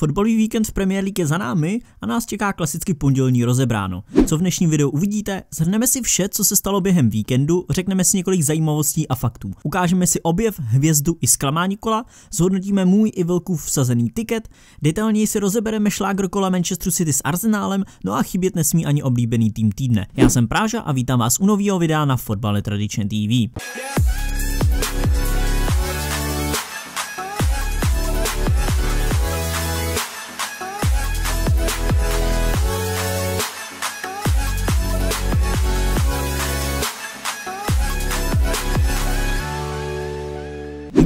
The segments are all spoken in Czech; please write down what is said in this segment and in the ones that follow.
Fotbalový víkend v Premier League je za námi a nás čeká klasicky pondělní rozebráno. Co v dnešním videu uvidíte, zhrneme si vše, co se stalo během víkendu, řekneme si několik zajímavostí a faktů. Ukážeme si objev, hvězdu i zklamání kola, zhodnotíme můj i velkou vsazený tiket, detailněji si rozebereme šlágr kola Manchester City s Arsenálem, no a chybět nesmí ani oblíbený tým týdne. Já jsem Práža a vítám vás u nového videa na Fotbale Tradition TV. Yeah!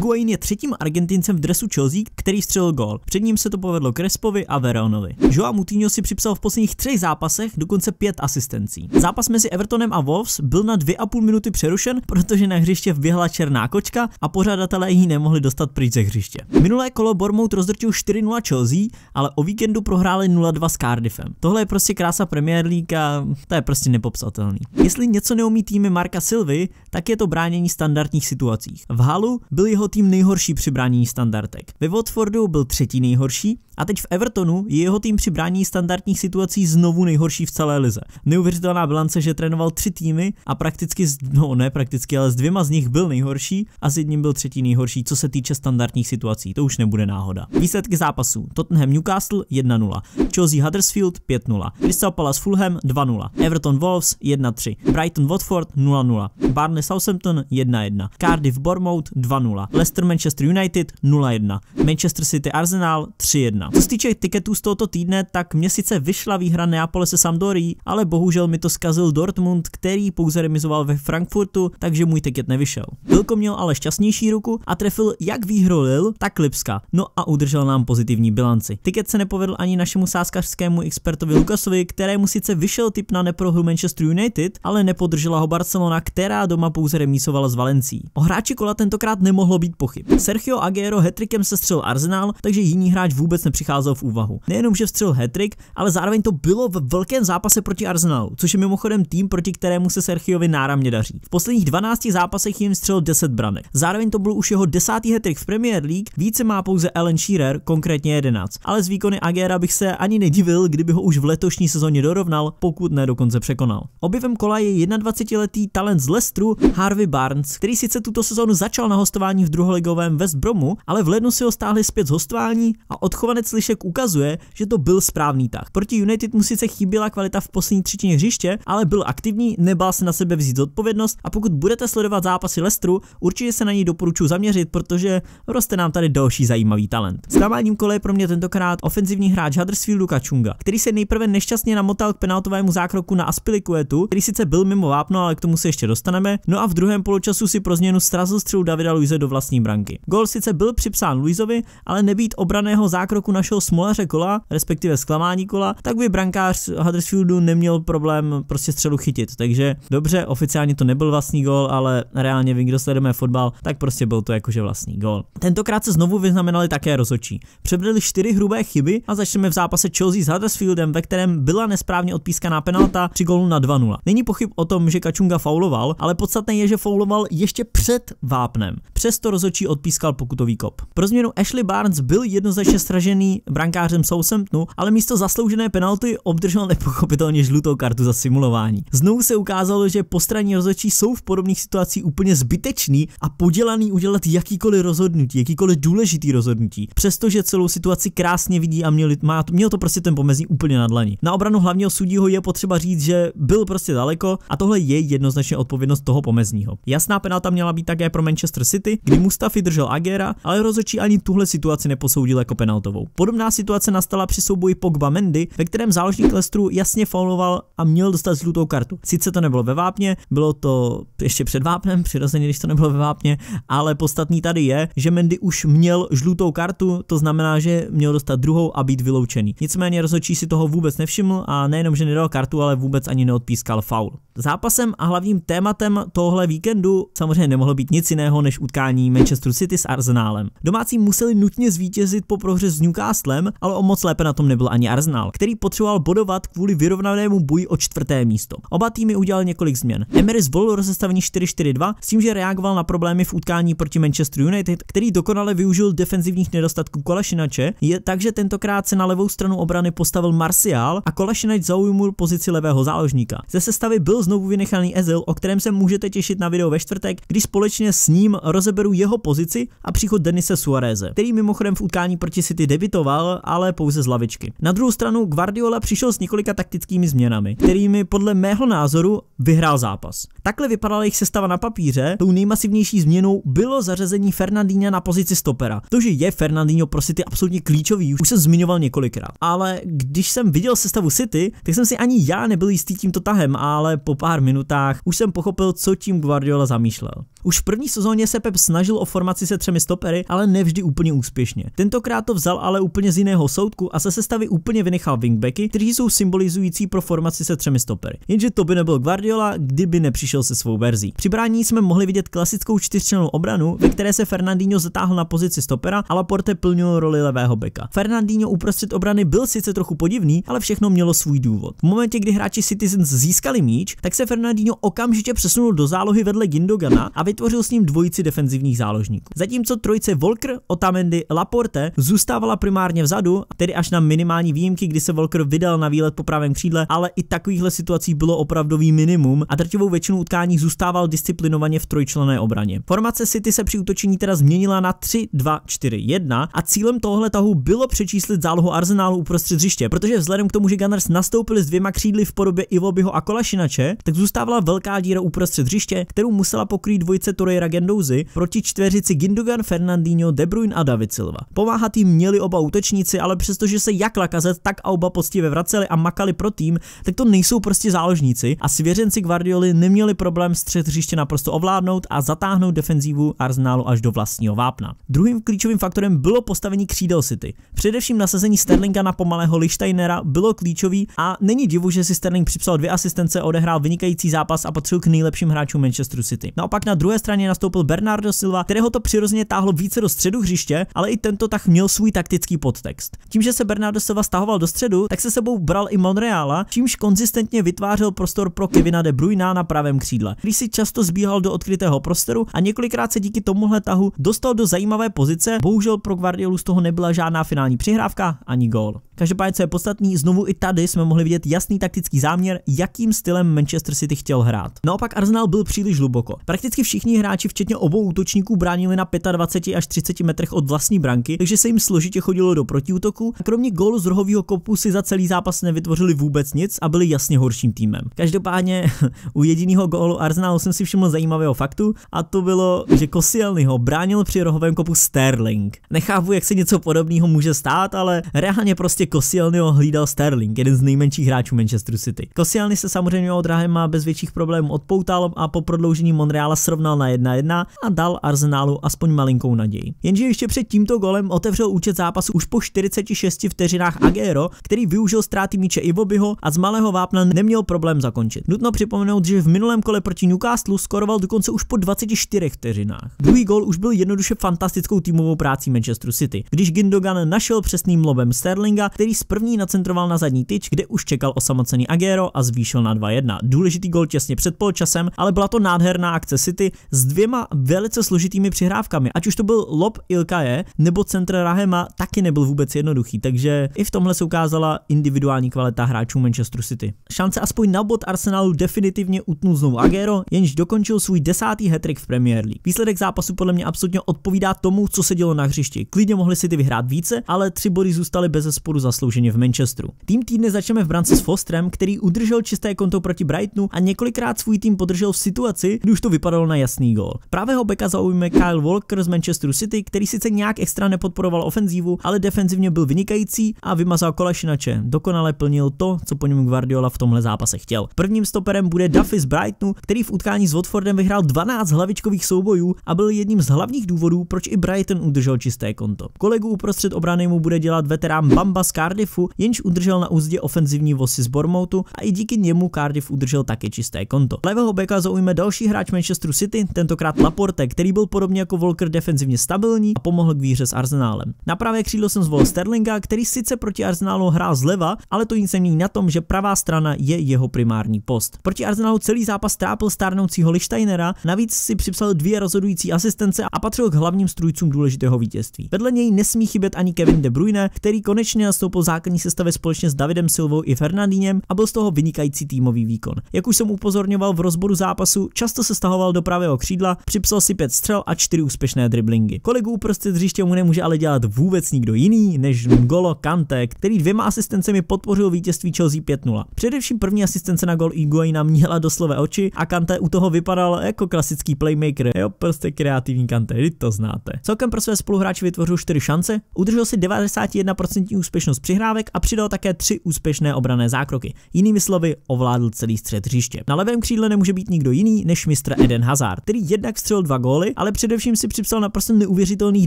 Higuain je třetím Argentincem v dresu Chelsea, který střelil gól. Před ním se to povedlo Crespovi a Veronovi. Joao Moutinho si připsal v posledních třech zápasech dokonce pět asistencí. Zápas mezi Evertonem a Wolves byl na dvě a půl minuty přerušen, protože na hřiště vběhla černá kočka a pořadatelé ji nemohli dostat pryč ze hřiště. Minulé kolo Bournemouth rozdrtil 4-0 Chelsea, ale o víkendu prohráli 0-2 s Cardiffem. Tohle je prostě krása Premier League a to je prostě nepopsatelný. Jestli něco neumí týmy Marka Silvy, tak je to bránění standardních situacích. V halu byl jeho tým nejhorší při brání standardek. Ve Watfordu byl třetí nejhorší a teď v Evertonu je jeho tým při brání standardních situací znovu nejhorší v celé lize. Neuvěřitelná bilance, že trénoval tři týmy a prakticky, z, no ne prakticky, ale s dvěma z nich byl nejhorší a s jedním byl třetí nejhorší, co se týče standardních situací. To už nebude náhoda. Výsledky zápasů. Tottenham Newcastle 1-0, Chelsea Huddersfield 5-0, Crystal Palace Fulham 2-0, Everton Wolves 1-3, Brighton Watford 0-0, Barney Southampton 1-1, Cardiff Bournemouth 2-0, Leicester Manchester United 0-1, Manchester City Arsenal 3-1. Co se týče tiketů z tohoto týdne, tak mě sice vyšla výhra Neapole se Sampdorií, ale bohužel mi to zkazil Dortmund, který pouze remizoval ve Frankfurtu, takže můj tiket nevyšel. Vilko měl ale šťastnější ruku a trefil jak výhru Lille, tak Lipska, no a udržel nám pozitivní bilanci. Tiket se nepovedl ani našemu sáskařskému expertovi Lukasovi, kterému sice vyšel tip na neprohru Manchester United, ale nepodržela ho Barcelona, která doma pouze remisovala s Valencií. O hráči kola tentokrát nemohlo být být pochyb. Sergio Aguero hetrikem se střel Arsenal, takže jiný hráč vůbec nepřicházel v úvahu. Nejenom, že střel hetrik, ale zároveň to bylo v velkém zápase proti Arsenalu, což je mimochodem tým, proti kterému se Sergiovi náramně daří. V posledních 12 zápasech jim střel 10 branek. Zároveň to byl už jeho desátý hetrik v Premier League, více má pouze Alan Shearer, konkrétně 11. Ale z výkony Aguera bych se ani nedivil, kdyby ho už v letošní sezóně dorovnal, pokud ne dokonce překonal. Objevem kola je 21-letý talent z Lestru Harvey Barnes, který sice tuto sezónu začal na hostování v druhé druholigovém West Bromu, ale v lednu si ho stáhli zpět z hostování a odchovanec Lišek ukazuje, že to byl správný tah. Proti United mu sice chyběla kvalita v poslední třetině hřiště, ale byl aktivní, nebál se na sebe vzít odpovědnost a pokud budete sledovat zápasy Lestru, určitě se na ní doporučuji zaměřit, protože roste nám tady další zajímavý talent. Zklamáním kole je pro mě tentokrát ofenzivní hráč Huddersfieldu Kačunga, který se nejprve nešťastně namotal k penaltovému zákroku na Aspilikuetu, který sice byl mimo vápno, ale k tomu se ještě dostaneme. No a v druhém poločasu si pro změnu strazil střelu Davida Luise do vlastní vlastní branky. Gol sice byl připsán Luizovi, ale nebýt obraného zákroku našeho smolaře kola, respektive zklamání kola, tak by brankář Huddersfieldu neměl problém prostě střelu chytit. Takže dobře, oficiálně to nebyl vlastní gol, ale reálně vím, kdo sledujeme fotbal, tak prostě byl to jakože vlastní gol. Tentokrát se znovu vyznamenali také rozočí. Přebrali čtyři hrubé chyby a začneme v zápase Chelsea s Huddersfieldem, ve kterém byla nesprávně odpískaná penalta při golu na 2-0. Není pochyb o tom, že Kačunga fauloval, ale podstatné je, že fauloval ještě před vápnem. Přesto rozočí rozočí odpískal pokutový kop. Pro změnu Ashley Barnes byl jednoznačně stražený brankářem Southamptonu, ale místo zasloužené penalty obdržel nepochopitelně žlutou kartu za simulování. Znovu se ukázalo, že postranní rozhodčí jsou v podobných situacích úplně zbytečný a podělaný udělat jakýkoliv rozhodnutí, jakýkoliv důležitý rozhodnutí, přestože celou situaci krásně vidí a měl, má, měl to prostě ten pomezí úplně na dlaní. Na obranu hlavního sudího je potřeba říct, že byl prostě daleko a tohle je jednoznačně odpovědnost toho pomezního. Jasná penalta měla být také pro Manchester City, kdy Mustafi držel Agera, ale rozočí ani tuhle situaci neposoudil jako penaltovou. Podobná situace nastala při souboji Pogba Mendy, ve kterém záložník Lestru jasně fauloval a měl dostat žlutou kartu. Sice to nebylo ve vápně, bylo to ještě před vápnem, přirozeně, když to nebylo ve vápně, ale podstatný tady je, že Mendy už měl žlutou kartu, to znamená, že měl dostat druhou a být vyloučený. Nicméně rozočí si toho vůbec nevšiml a nejenom, že nedal kartu, ale vůbec ani neodpískal faul. Zápasem a hlavním tématem tohle víkendu samozřejmě nemohlo být nic jiného než utkání Manchester City s Arsenálem. Domácí museli nutně zvítězit po prohře s Newcastlem, ale o moc lépe na tom nebyl ani Arsenal, který potřeboval bodovat kvůli vyrovnanému boji o čtvrté místo. Oba týmy udělali několik změn. Emery zvolil rozestavení 4-4-2 s tím, že reagoval na problémy v utkání proti Manchester United, který dokonale využil defenzivních nedostatků Kolašinače, je, takže tentokrát se na levou stranu obrany postavil Martial a Kolašinač zaujmul pozici levého záložníka. Ze sestavy byl znovu vynechaný Ezil, o kterém se můžete těšit na video ve čtvrtek, kdy společně s ním rozeberu jeho pozici a příchod Denise Suareze, který mimochodem v utkání proti City debitoval, ale pouze z lavičky. Na druhou stranu Guardiola přišel s několika taktickými změnami, kterými podle mého názoru vyhrál zápas. Takhle vypadala jejich sestava na papíře, tou nejmasivnější změnou bylo zařazení Fernandína na pozici stopera. To, že je Fernandinho pro City absolutně klíčový, už jsem zmiňoval několikrát. Ale když jsem viděl sestavu City, tak jsem si ani já nebyl jistý tímto tahem, ale po pár minutách už jsem pochopil, co tím Guardiola zamýšlel. Už v první sezóně se Pep snažil o formaci se třemi stopery, ale nevždy úplně úspěšně. Tentokrát to vzal ale úplně z jiného soudku a se sestavy úplně vynechal wingbacky, kteří jsou symbolizující pro formaci se třemi stopery. Jenže to by nebyl Guardiola Guardiola, kdyby nepřišel se svou verzí. Při brání jsme mohli vidět klasickou čtyřčlenou obranu, ve které se Fernandinho zatáhl na pozici stopera a Laporte plnil roli levého beka. Fernandinho uprostřed obrany byl sice trochu podivný, ale všechno mělo svůj důvod. V momentě, kdy hráči Citizens získali míč, tak se Fernandinho okamžitě přesunul do zálohy vedle Gindogana a vytvořil s ním dvojici defenzivních záložníků. Zatímco trojice Volker, Otamendi, Laporte zůstávala primárně vzadu, tedy až na minimální výjimky, kdy se Volker vydal na výlet po pravém křídle, ale i takovýchhle situací bylo opravdový minimum minimum a drtivou většinu utkání zůstával disciplinovaně v trojčlené obraně. Formace City se při útočení teda změnila na 3-2-4-1 a cílem tohle tahu bylo přečíslit zálohu Arsenálu uprostřed hřiště, protože vzhledem k tomu, že Gunners nastoupili s dvěma křídly v podobě Ivobyho a Kolašinače, tak zůstávala velká díra uprostřed hřiště, kterou musela pokrýt dvojice Torreira Gendouzi proti čtveřici Gindogan, Fernandinho, De Bruyne a David Silva. Pomáhat jim měli oba útočníci, ale přestože se jak Lakazet, tak Auba poctivě vraceli a makali pro tým, tak to nejsou prostě záložníci a svěřit Šízenci Guardioli neměli problém střed hřiště naprosto ovládnout a zatáhnout defenzívu Arsenalu až do vlastního vápna. Druhým klíčovým faktorem bylo postavení křídel City. Především nasazení Sterlinga na pomalého Lichsteinera bylo klíčový a není divu, že si Sterling připsal dvě asistence, odehrál vynikající zápas a patřil k nejlepším hráčům Manchesteru City. Naopak na druhé straně nastoupil Bernardo Silva, kterého to přirozeně táhlo více do středu hřiště, ale i tento tak měl svůj taktický podtext. Tím, že se Bernardo Silva stahoval do středu, tak se sebou bral i Monreala, čímž konzistentně vytvářel prostor pro Kevin Kevina De Bruyna na pravém křídle. Když si často zbíhal do odkrytého prostoru a několikrát se díky tomuhle tahu dostal do zajímavé pozice, bohužel pro Guardiolu z toho nebyla žádná finální přihrávka ani gól. Každopádně, co je podstatný, znovu i tady jsme mohli vidět jasný taktický záměr, jakým stylem Manchester City chtěl hrát. Naopak Arsenal byl příliš hluboko. Prakticky všichni hráči, včetně obou útočníků, bránili na 25 až 30 metrech od vlastní branky, takže se jim složitě chodilo do protiútoku a kromě gólu z rohového kopu si za celý zápas nevytvořili vůbec nic a byli jasně horším týmem. Každopádně u jediného gólu Arsenalu jsem si všiml zajímavého faktu a to bylo, že Kosielny ho bránil při rohovém kopu Sterling. Nechápu, jak se něco podobného může stát, ale reálně prostě místě prostě Kosielnyho hlídal Sterling, jeden z nejmenších hráčů Manchester City. Kosielny se samozřejmě od Rahema bez větších problémů odpoutal a po prodloužení Monreala srovnal na 1-1 a dal Arsenalu aspoň malinkou naději. Jenže ještě před tímto golem otevřel účet zápasu už po 46 vteřinách Agero, který využil ztráty míče Ivobyho a z malého vápna neměl problém zakončit. Nutno připomenout, že v minulém kole proti Newcastle skoroval dokonce už po 24 vteřinách. Druhý gol už byl jednoduše fantastickou týmovou práci Manchester City, když Gindogan našel přesným lobem Sterlinga který z první nacentroval na zadní tyč, kde už čekal osamocený Agero a zvýšil na 2-1. Důležitý gol těsně před polčasem, ale byla to nádherná akce City s dvěma velice složitými přihrávkami. Ať už to byl lob Ilkaje nebo Centra Rahema, taky nebyl vůbec jednoduchý, takže i v tomhle se ukázala individuální kvalita hráčů Manchester City. Šance aspoň na bod Arsenalu definitivně utnul znovu Agero, jenž dokončil svůj desátý hetrik v Premier League. Výsledek zápasu podle mě absolutně odpovídá tomu, co se dělo na hřišti. Klidně mohli City vyhrát více, ale tři body zůstaly bez sporu zaslouženě v Manchesteru. Tým týdne začneme v brance s Fostrem, který udržel čisté konto proti Brightonu a několikrát svůj tým podržel v situaci, kdy už to vypadalo na jasný gól. Pravého beka zaujme Kyle Walker z Manchesteru City, který sice nějak extra nepodporoval ofenzívu, ale defenzivně byl vynikající a vymazal kolašinače. Dokonale plnil to, co po něm Guardiola v tomhle zápase chtěl. Prvním stoperem bude Duffy z Brightonu, který v utkání s Watfordem vyhrál 12 hlavičkových soubojů a byl jedním z hlavních důvodů, proč i Brighton udržel čisté konto. Kolegu uprostřed obrany mu bude dělat veterán Bamba z Cardiffu, jenž udržel na úzdě ofenzivní vosy z Bormoutu a i díky němu Cardiff udržel také čisté konto. Levého beka zaujme další hráč Manchesteru City, tentokrát Laporte, který byl podobně jako Volker defenzivně stabilní a pomohl k výhře s Arsenálem. Na pravé křídlo jsem zvolil Sterlinga, který sice proti Arsenálu hrál zleva, ale to nic nemění na tom, že pravá strana je jeho primární post. Proti Arsenálu celý zápas trápil stárnoucího Lichtsteinera, navíc si připsal dvě rozhodující asistence a patřil k hlavním strůjcům důležitého vítězství. Vedle něj nesmí chybět ani Kevin De Bruyne, který konečně nastoupil nastoupil základní sestavě společně s Davidem Silvou i Fernandínem a byl z toho vynikající týmový výkon. Jak už jsem upozorňoval v rozboru zápasu, často se stahoval do pravého křídla, připsal si pět střel a čtyři úspěšné driblingy. Kolegu prostě hřiště mu nemůže ale dělat vůbec nikdo jiný než Ngolo Kante, který dvěma asistencemi podpořil vítězství Chelsea 5-0. Především první asistence na gol Iguaina měla doslova oči a Kante u toho vypadal jako klasický playmaker, jo, prostě kreativní Kante, vy to znáte. Celkem pro své spoluhráče vytvořil 4 šance, udržel si 91% úspěšnost možnost přihrávek a přidal také tři úspěšné obrané zákroky. Jinými slovy, ovládl celý střed hřiště. Na levém křídle nemůže být nikdo jiný než mistr Eden Hazard, který jednak střelil dva góly, ale především si připsal naprosto neuvěřitelných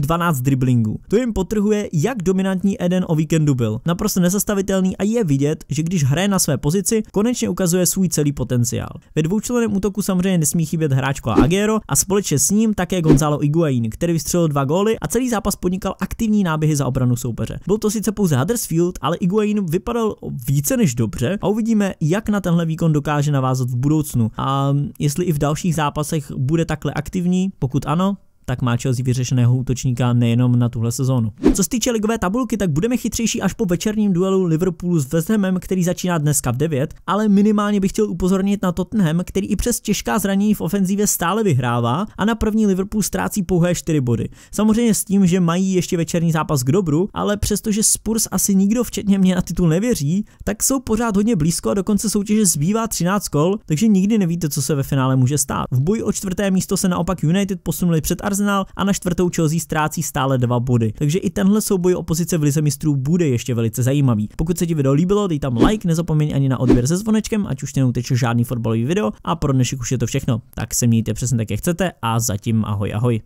12 driblingů. To jim potrhuje, jak dominantní Eden o víkendu byl. Naprosto nezastavitelný a je vidět, že když hraje na své pozici, konečně ukazuje svůj celý potenciál. Ve dvoučleném útoku samozřejmě nesmí chybět hráč Agero a společně s ním také Gonzalo Iguain, který vystřelil dva góly a celý zápas podnikal aktivní náběhy za obranu soupeře. Byl to sice pouze hadr Huddersfield, ale Iguain vypadal více než dobře a uvidíme, jak na tenhle výkon dokáže navázat v budoucnu a jestli i v dalších zápasech bude takhle aktivní, pokud ano, tak má Chelsea vyřešeného útočníka nejenom na tuhle sezónu. Co se týče ligové tabulky, tak budeme chytřejší až po večerním duelu Liverpoolu s West Hamem, který začíná dneska v 9, ale minimálně bych chtěl upozornit na Tottenham, který i přes těžká zranění v ofenzivě stále vyhrává a na první Liverpool ztrácí pouhé 4 body. Samozřejmě s tím, že mají ještě večerní zápas k dobru, ale přestože Spurs asi nikdo včetně mě na titul nevěří, tak jsou pořád hodně blízko a dokonce soutěže zbývá 13 kol, takže nikdy nevíte, co se ve finále může stát. V boji o čtvrté místo se naopak United posunuli před Arsenal Arsenal a na čtvrtou Chelsea ztrácí stále dva body. Takže i tenhle souboj opozice v Lize mistrů bude ještě velice zajímavý. Pokud se ti video líbilo, dej tam like, nezapomeň ani na odběr se zvonečkem, ať už neuteče žádný fotbalový video a pro dnešek už je to všechno. Tak se mějte přesně tak, jak chcete a zatím ahoj ahoj.